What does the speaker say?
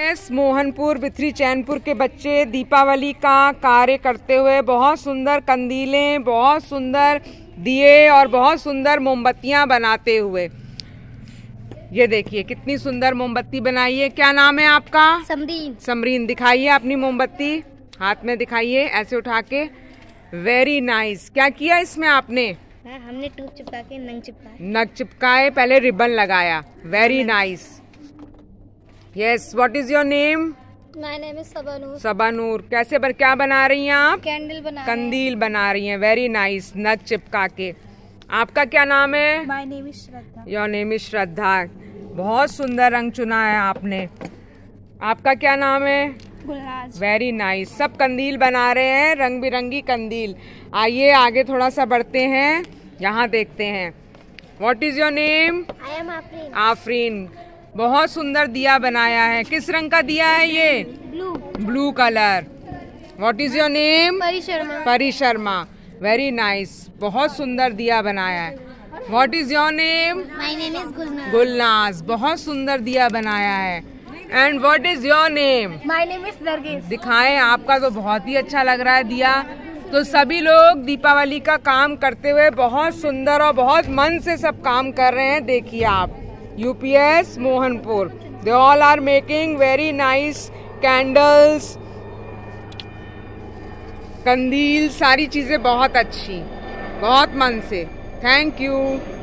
S Mohanpur Bithri Chainpur के बच्चे दीपावली का कार्य करते हुए बहुत सुंदर कंदीले बहुत सुंदर दिए और बहुत सुंदर मोमबत्तियां बनाते हुए ये देखिए कितनी सुंदर मोमबत्ती बनाई है क्या नाम है आपका समरीन समरीन दिखाइए अपनी मोमबत्ती हाथ में दिखाइए ऐसे उठा के वेरी नाइस क्या किया इसमें आपने हाँ, हमने टूट चिपका के नग चिपका नग चिपकाए पहले रिबन लगाया वेरी नाइस हाँ। Yes what is your name my name is Sabanoor Sabanoor कैसे बर, क्या बना रही हैं आप कैंडल बना कंदील बना रही हैं वेरी नाइस नग चिपका के आपका क्या नाम है my name Shraddha your name is Shraddha बहुत सुंदर रंग चुना है आपने आपका क्या नाम है वेरी नाइस nice. सब कंदील बना रहे हैं रंग बिरंगी कंदील आइए आगे थोड़ा सा बढ़ते हैं यहाँ देखते हैं what is your name Afreen Afreen बहुत सुंदर दिया बनाया है किस रंग का दिया है ये blue blue colour what is your name Pari Sharma परी शर्मा वेरी नाइस बहुत सुंदर दिया बनाया है what is your name my name is Gulnaz बहुत सुंदर दिया बनाया है and what is your name my name is दरगेज दिखाएं आपका तो बहुत ही अच्छा लग रहा है दिया तो सभी लोग दीपावली का काम करते हुए बहुत सुंदर और बहुत मन से सब काम कर रहे हैं देखिए आप UPS Mohanpur. They all are making very nice candles, कंदील सारी चीज़ें बहुत अच्छी बहुत मन से थैंक यू